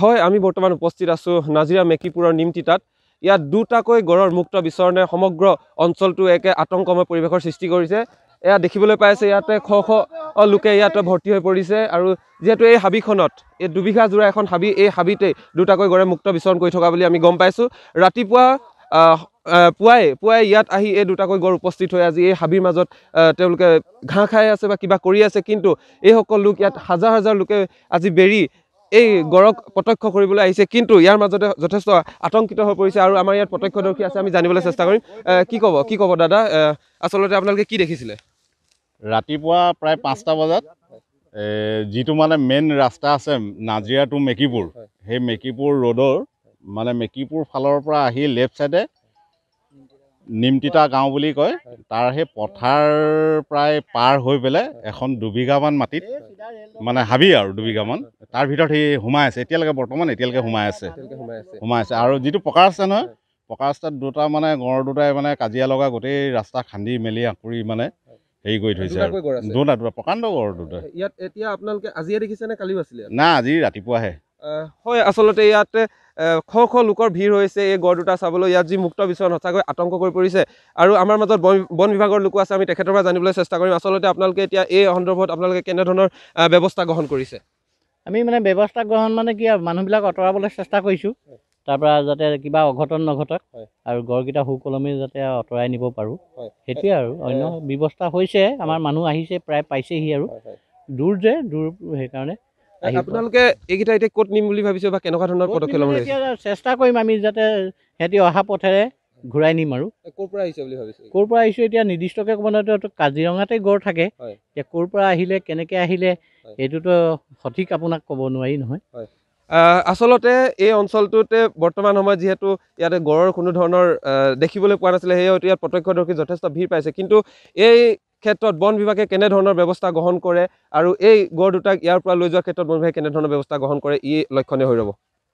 হয় আমি বৰ্তমান উপস্থিত আছোঁ নাজিৰা মেকিপুৰৰ নিমতিতাত ইয়াত দুটাকৈ গঁড়ৰ মুক্ত বিচৰণে সমগ্ৰ অঞ্চলটো একে আতংকময় পৰিৱেশৰ সৃষ্টি কৰিছে এয়া দেখিবলৈ পাইছে ইয়াতে শ শ লোকে ইয়াতে ভৰ্তি হৈ পৰিছে আৰু যিহেতু এই হাবিখনত এই দুবিঘা যোৰা এখন হাবি এই হাবিতেই দুটাকৈ গড়ে মুক্ত বিচৰণ কৰি থকা বুলি আমি গম পাইছোঁ ৰাতিপুৱা পুৱাই পুৱাই ইয়াত আহি এই দুটাকৈ গড় উপস্থিত হৈ আজি এই হাবিৰ মাজত তেওঁলোকে ঘাঁহ খাই আছে বা কিবা কৰি আছে কিন্তু এইসকল লোক ইয়াত হাজাৰ হাজাৰ লোকে আজি বেৰি এই গড়ক প্ৰত্যক্ষ কৰিবলৈ আহিছে কিন্তু ইয়াৰ মাজতে যথেষ্ট আতংকিত হৈ পৰিছে আৰু আমাৰ ইয়াত প্ৰত্যক্ষদৰ্শী আছে আমি জানিবলৈ চেষ্টা কৰিম কি ক'ব কি ক'ব দাদা আচলতে আপোনালোকে কি দেখিছিলে ৰাতিপুৱা প্ৰায় পাঁচটা বজাত যিটো মানে মেইন ৰাস্তা আছে নাজিৰা টু মেকিপুৰ সেই মেকিপুৰ ৰোডৰ মানে মেকিপুৰ ফালৰ পৰা আহি লেফ্ট ছাইডে নিমতিতা গাঁও বুলি কয় তাৰ সেই পথাৰ প্ৰায় পাৰ হৈ পেলাই এখন দুবিঘামান মাটিত মানে হাবি আৰু দুবিঘামান তাৰ ভিতৰত সি সোমাই আছে এতিয়ালৈকে বৰ্তমান এতিয়ালৈকে সোমাই আছে সোমাই আছে আৰু যিটো পকা ৰাস্তা নহয় পকা ৰাস্তাত দুটা মানে গড় দুটাই মানে কাজিয়া লগা গোটেই ৰাস্তা খান্দি মেলি আঁকুৰি মানে হেৰি কৰি থৈছে দুটা দুটা প্ৰকাণ্ড গঁড় দুটা ইয়াত এতিয়া আপোনালোকে আজিয়ে দেখিছেনে কালিও আছিলে নাই আজি ৰাতিপুৱাহে হয় আচলতে ইয়াত শ শ লোকৰ ভিৰ হৈছে এই গড় দুটা চাবলৈ ইয়াত যি মুক্ত বিচৰণ সঁচাকৈ আতংক কৰি পৰিছে আৰু আমাৰ মাজত বন বন বিভাগৰ লোকো আছে আমি তেখেতৰ পৰা জানিবলৈ চেষ্টা কৰিম আচলতে আপোনালোকে এতিয়া এই সন্দৰ্ভত আপোনালোকে কেনেধৰণৰ ব্যৱস্থা গ্ৰহণ কৰিছে আমি মানে ব্যৱস্থা গ্ৰহণ মানে কি আৰু মানুহবিলাক আঁতৰাবলৈ চেষ্টা কৰিছোঁ তাৰপৰা যাতে কিবা অঘটন নঘটক আৰু গড়কেইটা সুকলমে যাতে আঁতৰাই নিব পাৰোঁ সেইটোৱে আৰু অন্য ব্যৱস্থা হৈছে আমাৰ মানুহ আহিছে প্ৰায় পাইছেহি আৰু দূৰ যে দূৰ সেইকাৰণে আপোনালোকে এইকেইটা এতিয়া ক'ত নিম বুলি ভাবিছে বা কেনেকুৱা ধৰণৰ পদক্ষেপ ল'ম চেষ্টা কৰিম আমি যাতে সিহঁতি অহা পথেৰে ঘূৰাই নিম আৰু ক'ৰ পৰা আহিছে বুলি ভাবিছে ক'ৰ পৰা আহিছোঁ এতিয়া নিৰ্দিষ্টকৈ ক'ব নোৱাৰোঁ কাজিৰঙাতে গড় থাকে এতিয়া ক'ৰ পৰা আহিলে কেনেকৈ আহিলে সেইটোতো সঠিক আপোনাক ক'ব নোৱাৰি নহয় আচলতে এই অঞ্চলটোতে বৰ্তমান সময়ত যিহেতু ইয়াতে গড়ৰ কোনো ধৰণৰ দেখিবলৈ পোৱা নাছিলে সেয়েতো ইয়াত প্ৰত্যক্ষদৰ্শী যথেষ্ট ভিৰ পাইছে কিন্তু এই ক্ষেত্ৰত বন বিভাগে কেনেধৰণৰ ব্যৱস্থা গ্ৰহণ কৰে আৰু এই গড় দুটাক ইয়াৰ পৰা লৈ যোৱাৰ ক্ষেত্ৰত বন বিভাগে কেনেধৰণৰ ব্যৱস্থা গ্ৰহণ কৰে ই লক্ষণীয় হৈ ৰ'ব